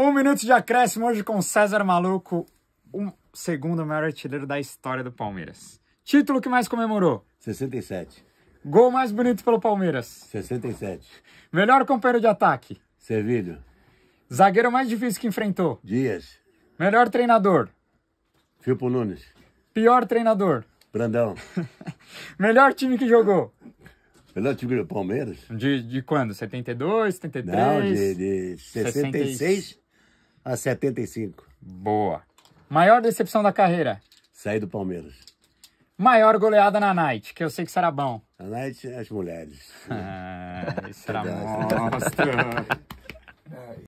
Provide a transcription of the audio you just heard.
Um minuto de acréscimo hoje com César Maluco, o um segundo maior artilheiro da história do Palmeiras. Título que mais comemorou? 67. Gol mais bonito pelo Palmeiras? 67. Melhor companheiro de ataque? Servilho. Zagueiro mais difícil que enfrentou? Dias. Melhor treinador? Filipe Nunes. Pior treinador? Brandão. Melhor time que jogou? Melhor time do Palmeiras? De, de quando? 72, 73? Não, de, de 66, 66 a 75. Boa. Maior decepção da carreira? Sair do Palmeiras. Maior goleada na Night, que eu sei que será bom. A Night as mulheres. Ah, isso monstro.